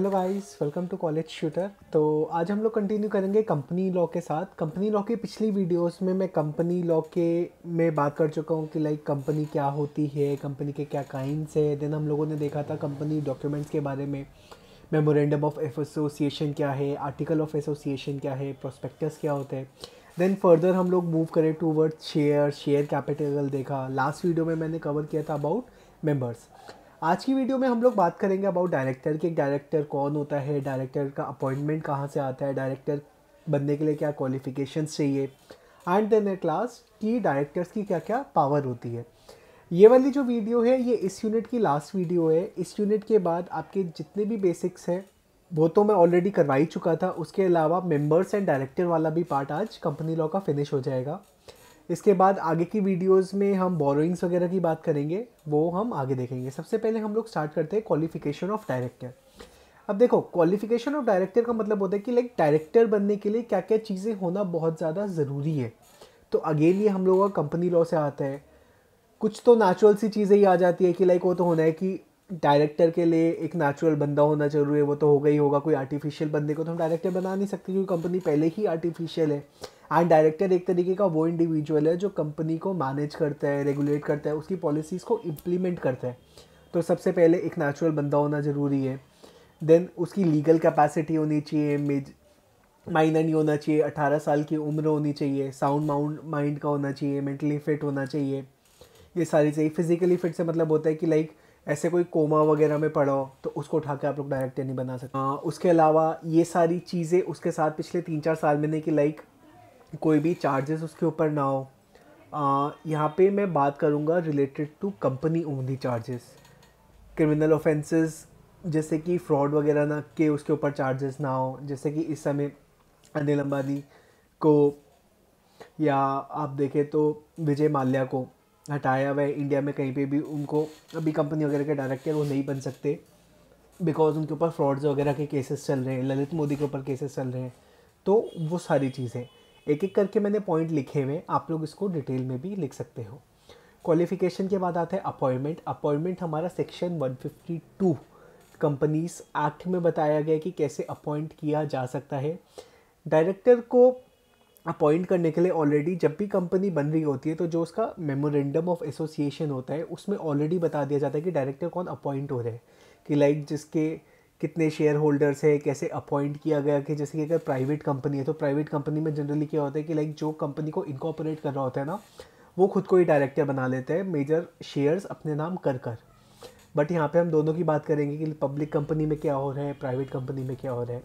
Hello guys welcome to college shooter तो आज हम लोग कंटिन्यू करेंगे कंपनी लॉ के साथ कंपनी लॉ की पिछली वीडियोस में मैं कंपनी लॉ के में बात कर चुका हूँ कि लाइक कंपनी क्या होती है कंपनी के क्या काइंस है देन हम लोगों ने देखा था कंपनी डॉक्यूमेंट्स के बारे में मेमोरेंडम ऑफ एसोसिएशन क्या है आर्टिकल ऑफ एसोसिएशन क्या है प्रोस्पेक्टस क्या होते हैं देन फर्दर हम लोग मूव करें toward share share capital देखा लास्ट वीडियो में मैंने कवर किया था अबाउट मेम्बर्स आज की वीडियो में हम लोग बात करेंगे अबाउट डायरेक्टर कि एक डायरेक्टर कौन होता है डायरेक्टर का अपॉइंटमेंट कहाँ से आता है डायरेक्टर बनने के लिए क्या क्वालिफिकेशन चाहिए एंड देन एट लास्ट की डायरेक्टर्स की क्या क्या पावर होती है ये वाली जो वीडियो है ये इस यूनिट की लास्ट वीडियो है इस यूनिट के बाद आपके जितने भी बेसिक्स हैं वो तो मैं ऑलरेडी करवा ही चुका था उसके अलावा मेंबर्स एंड डायरेक्टर वाला भी पार्ट आज कंपनी लॉ का फिनिश हो जाएगा इसके बाद आगे की वीडियोस में हम बोरोइंग्स वगैरह की बात करेंगे वो हम आगे देखेंगे सबसे पहले हम लोग स्टार्ट करते हैं क्वालिफिकेशन ऑफ डायरेक्टर अब देखो क्वालिफिकेशन ऑफ डायरेक्टर का मतलब होता है कि लाइक डायरेक्टर बनने के लिए क्या क्या चीज़ें होना बहुत ज़्यादा ज़रूरी है तो अगेन ये हम लोगों का कंपनी लॉ से आता है कुछ तो नेचुरल सी चीज़ें ही आ जाती है कि लाइक वो तो होना है कि डायरेक्टर के लिए एक नेचुरल बंदा होना जरूरी है वो तो होगा ही होगा कोई आर्टिफिशियल बंदे को तो हम डायरेक्टर बना नहीं सकते क्योंकि कंपनी पहले ही आर्टिफिशियल है एंड डायरेक्टर एक तरीके का वो इंडिविजुअल है जो कंपनी को मैनेज करता है रेगुलेट करता है उसकी पॉलिसीज़ को इम्प्लीमेंट करता है तो सबसे पहले एक नेचुरल बंदा होना ज़रूरी है देन उसकी लीगल कैपेसिटी होनी चाहिए मेज माइनर नहीं होना चाहिए अठारह साल की उम्र होनी चाहिए साउंड माउंड माइंड का होना चाहिए मेंटली फिट होना चाहिए ये सारी चाहिए फिजिकली फिट से मतलब होता है कि लाइक ऐसे कोई कोमा वगैरह में पड़ा हो तो उसको उठा के आप लोग डायरेक्टर नहीं बना सकते आ, हाँ, उसके अलावा ये सारी चीज़ें उसके साथ पिछले तीन चार साल में नहीं कि लाइक कोई भी चार्जेस उसके ऊपर ना हो यहाँ पे मैं बात करूँगा related to company only charges criminal offences जैसे कि फ्रॉड वगैरह ना के उसके ऊपर चार्जेस ना हो जैसे कि इस समय अनिल अंबानी को या आप देखें तो विजय माल्या को हटाया हुआ है इंडिया में कहीं पे भी उनको अभी कंपनी वगैरह के डायरेक्टर वो नहीं बन सकते बिकॉज उनके ऊपर फ्रॉड्स वगैरह के केसेस चल रहे हैं ललित मोदी के ऊपर केसेस चल रहे हैं तो वो सारी चीज़ें एक एक करके मैंने पॉइंट लिखे हुए आप लोग इसको डिटेल में भी लिख सकते हो क्वालिफिकेशन के बाद आता है अपॉइंटमेंट अपॉइंटमेंट हमारा सेक्शन 152 कंपनीज एक्ट में बताया गया कि कैसे अपॉइंट किया जा सकता है डायरेक्टर को अपॉइंट करने के लिए ऑलरेडी जब भी कंपनी बन रही होती है तो जो उसका मेमोरेंडम ऑफ एसोसिएशन होता है उसमें ऑलरेडी बता दिया जाता है कि डायरेक्टर कौन अपॉइंट हो रहे हैं कि लाइक जिसके कितने शेयर होल्डर्स है कैसे अपॉइंट किया गया कि जैसे कि अगर प्राइवेट कंपनी है तो प्राइवेट कंपनी में जनरली क्या होता है कि लाइक जो कंपनी को इनकॉपरेट कर रहा होता है ना वो खुद को ही डायरेक्टर बना लेते हैं मेजर शेयर्स अपने नाम कर कर बट यहाँ पे हम दोनों की बात करेंगे कि पब्लिक कंपनी में क्या हो रहा है प्राइवेट कंपनी में क्या हो रहा है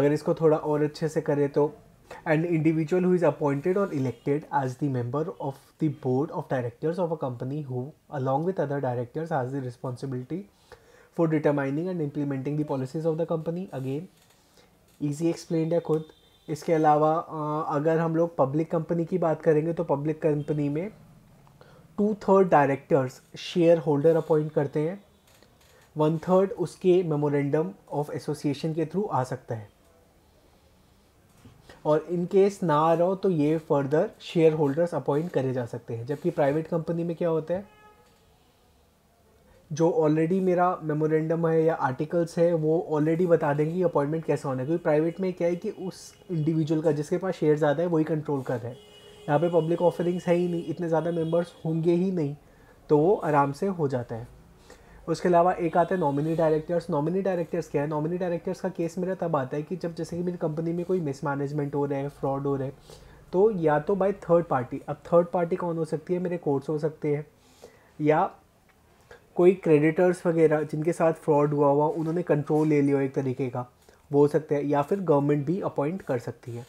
अगर इसको थोड़ा और अच्छे से करें तो and individual who is appointed और elected as the member of the board of directors of a company who along with other directors has the responsibility for determining and implementing the policies of the company again easy explain है खुद इसके अलावा अगर हम लोग public company की बात करेंगे तो पब्लिक कंपनी में two third directors shareholder appoint करते हैं वन थर्ड उसके मेमोरेंडम ऑफ एसोसिएशन के थ्रू आ सकता है और इन केस ना आ रहा हो तो ये फर्दर शेयर होल्डर्स अपॉइंट करे जा सकते हैं जबकि प्राइवेट कंपनी में क्या होता है जो ऑलरेडी मेरा मेमोरेंडम है या आर्टिकल्स है वो ऑलरेडी बता देंगे कि अपॉइंटमेंट कैसे होना है क्योंकि प्राइवेट में क्या है कि उस इंडिविजुअल का जिसके पास शेयर ज़्यादा है वही कंट्रोल कर रहे हैं यहाँ पे पब्लिक ऑफरिंग्स है ही नहीं इतने ज़्यादा मेंबर्स होंगे ही नहीं तो वो आराम से हो जाता है उसके अलावा एक आता है नॉमिनी डायरेक्टर्स नॉमिनी डायरेक्टर्स क्या है नॉमिनी डायरेक्टर्स का केस मेरा तब आता है कि जब जैसे कि मेरी कंपनी में कोई मिसमैनेजमेंट हो रहा है फ्रॉड हो रहा है तो या तो बाय थर्ड पार्टी अब थर्ड पार्टी कौन हो सकती है मेरे कोर्ट्स हो सकते हैं या कोई क्रेडिटर्स वगैरह जिनके साथ फ्रॉड हुआ हुआ उन्होंने कंट्रोल ले लिया एक तरीके का वो हो सकते हैं या फिर गवर्नमेंट भी अपॉइंट कर सकती है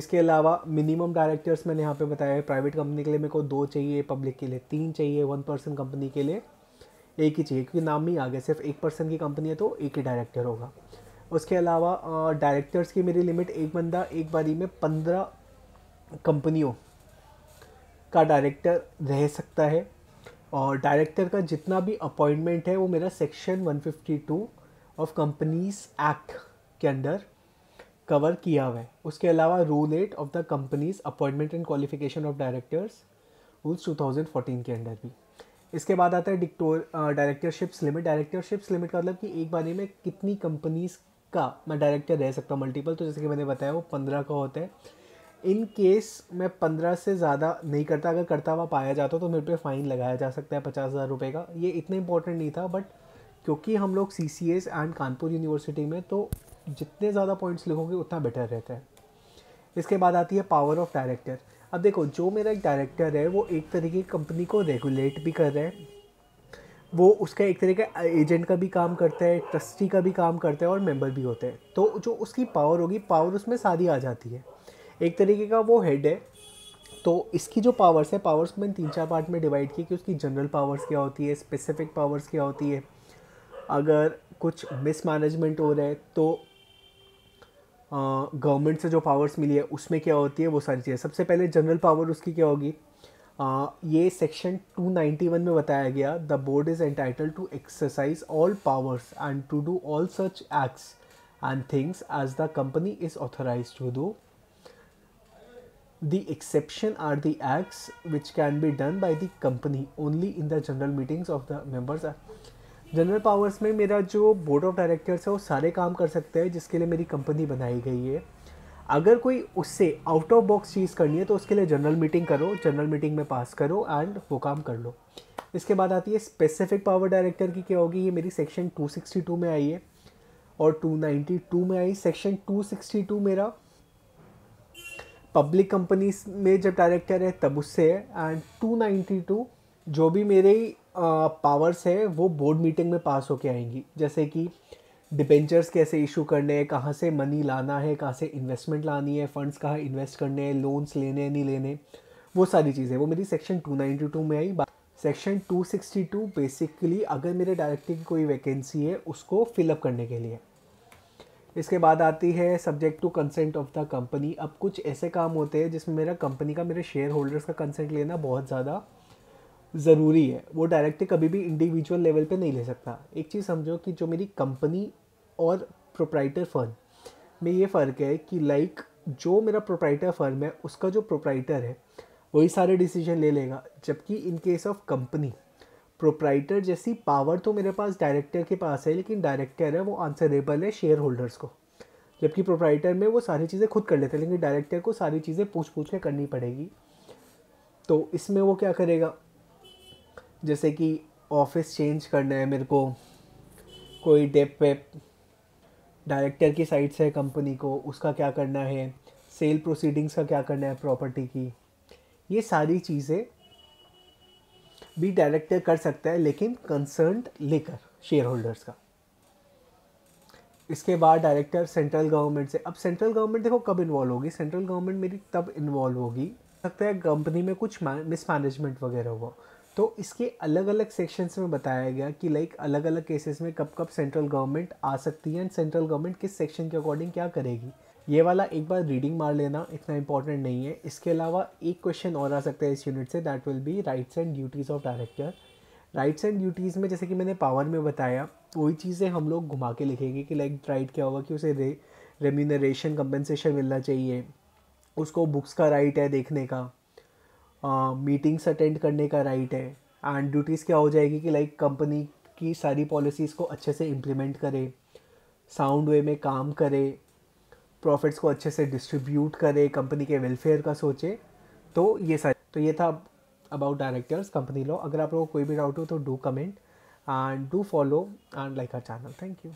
इसके अलावा मिनिमम डायरेक्टर्स मैंने यहाँ पे बताया है प्राइवेट कंपनी के लिए मेरे को दो चाहिए पब्लिक के लिए तीन चाहिए वन पर्सन कंपनी के लिए एक ही चाहिए क्योंकि नाम ही आ गया सिर्फ एक पर्सन की कंपनी है तो एक ही डायरेक्टर होगा उसके अलावा डायरेक्टर्स की मेरी लिमिट एक बंदा एक बारी में पंद्रह कंपनियों का डायरेक्टर रह सकता है और डायरेक्टर का जितना भी अपॉइंटमेंट है वो मेरा सेक्शन 152 ऑफ कंपनीज एक्ट के अंदर कवर किया हुआ है उसके अलावा rule eight of the Companies Appointment and Qualification of Directors Rules 2014 के अंडर भी इसके बाद आता है डिक्टोर डायरेक्टरशिप्स लिमिट डायरेक्टरशिप्स लिमिट का मतलब कि एक बारे में कितनी कंपनीज का मैं डायरेक्टर रह सकता हूँ मल्टीपल तो जैसे कि मैंने बताया वो पंद्रह का होता है इन केस मैं पंद्रह से ज़्यादा नहीं करता अगर करता हुआ पाया जाता तो मेरे पे फ़ाइन लगाया जा सकता है पचास हज़ार रुपये का ये इतना इंपॉर्टेंट नहीं था बट क्योंकि हम लोग C C S and Kanpur university में तो जितने ज़्यादा पॉइंट्स लिखोगे उतना बेटर रहता है इसके बाद आती है पावर ऑफ डायरेक्टर अब देखो जो मेरा एक डायरेक्टर है वो एक तरीके की कंपनी को रेगुलेट भी कर रहे हैं वो उसका एक तरह का एजेंट का भी काम करता है ट्रस्टी का भी काम करता है और मेंबर भी होते हैं तो जो उसकी पावर होगी पावर उसमें सारी आ जाती है एक तरीके का वो हेड है तो इसकी जो पावर्स है पावर्स को मैंने तीन चार पार्ट में डिवाइड की कि उसकी जनरल पावर्स क्या होती है स्पेसिफिक पावर्स क्या होती है अगर कुछ मिसमैनेजमेंट हो रहा है तो गवर्नमेंट से जो पावर्स मिली है उसमें क्या होती है वो सारी चीज़ें सबसे पहले जनरल पावर उसकी क्या होगी आ, ये सेक्शन 291 में बताया गया the board is entitle to exercise all powers and to do all such acts and things as the company is authorise to do The exception are the acts which can be done by the company only in the general meetings of the members. General powers में मेरा जो board of directors है वो सारे काम कर सकते हैं जिसके लिए मेरी कंपनी बनाई गई है अगर कोई उससे आउट ऑफ बॉक्स चीज़ करनी है तो उसके लिए जनरल मीटिंग करो जनरल मीटिंग में पास करो एंड वो काम कर लो इसके बाद आती है स्पेसिफिक पावर डायरेक्टर की क्या होगी ये मेरी सेक्शन 262 में आई है और 292 में आई सेक्शन 262 मेरा पब्लिक कंपनीज में जब डायरेक्टर है तब उससे एंड टू नाइन्टी टू जो भी मेरे पावर्स है वो बोर्ड मीटिंग में पास होके आएंगी जैसे कि डिपेंचर्स कैसे इशू करने हैं कहाँ से मनी लाना है कहाँ से इन्वेस्टमेंट लानी है फंड्स कहाँ इन्वेस्ट करने हैं लोन्स लेने नहीं लेने वो सारी चीज़ें वो मेरी सेक्शन 292 में आई सेक्शन 262 बेसिकली अगर मेरे डायरेक्टर की कोई वैकेंसी है उसको फिलअप करने के लिए इसके बाद आती है subject to consent of the company अब कुछ ऐसे काम होते हैं जिसमें मेरा कंपनी का मेरे शेयर होल्डर्स का कंसेंट लेना बहुत ज़्यादा ज़रूरी है वो डायरेक्टली कभी भी इंडिविजुअल लेवल पे नहीं ले सकता एक चीज़ समझो कि जो मेरी कंपनी और प्रोप्राइटर फर्म में ये फ़र्क है कि लाइक जो मेरा प्रोप्राइटर फर्म है उसका जो प्रोप्राइटर है वही सारे डिसीजन ले लेगा जबकि in case of company proprietor जैसी पावर तो मेरे पास डायरेक्टर के पास है लेकिन डायरेक्टर है वो आंसरेबल है शेयर होल्डर्स को जबकि प्रोप्राइटर में वो सारी चीज़ें खुद कर लेते हैं लेकिन डायरेक्टर को सारी चीज़ें पूछ पूछ के करनी पड़ेगी तो इसमें वो क्या करेगा जैसे कि ऑफिस चेंज करना है मेरे को कोई डेप वेप डायरेक्टर की साइड से है कंपनी को उसका क्या करना है सेल प्रोसीडिंग्स का क्या करना है प्रॉपर्टी की ये सारी चीज़ें भी डायरेक्टर कर सकता है लेकिन कंसर्न लेकर शेयर होल्डर्स का इसके बाद डायरेक्टर सेंट्रल गवर्नमेंट से अब सेंट्रल गवर्नमेंट देखो कब इन्वॉल्व होगी सेंट्रल गवर्नमेंट मेरी तब इन्वॉल्व होगी सकता है कंपनी में कुछ मिसमैनेजमेंट वगैरह हुआ तो इसके अलग अलग सेक्शंस में बताया गया कि लाइक अलग अलग केसेस में कब कब सेंट्रल गवर्नमेंट आ सकती है एंड सेंट्रल गवर्नमेंट किस सेक्शन के अकॉर्डिंग क्या करेगी ये वाला एक बार रीडिंग मार लेना इतना इंपॉर्टेंट नहीं है इसके अलावा एक क्वेश्चन और आ सकता है इस यूनिट से that will be rights and duties of director rights and duties में जैसे कि मैंने पावर में बताया वही चीज़ें हम लोग घुमा के लिखेंगे कि लाइक राइट क्या होगा कि उसे रे रेम्यूनरेशन कम्पनसेशन मिलना चाहिए उसको बुक्स का राइट है देखने का मीटिंग्स अटेंड करने का राइट है एंड ड्यूटीज़ क्या हो जाएगी कि लाइक कंपनी की सारी पॉलिसीज़ को अच्छे से इम्प्लीमेंट करे साउंड वे में काम करे प्रॉफिट्स को अच्छे से डिस्ट्रीब्यूट करे कंपनी के वेलफेयर का सोचे तो ये सारी तो ये था अबाउट डायरेक्टर्स कंपनी लो अगर आप लोगों को कोई भी डाउट हो तो do comment and do follow and like our channel thank you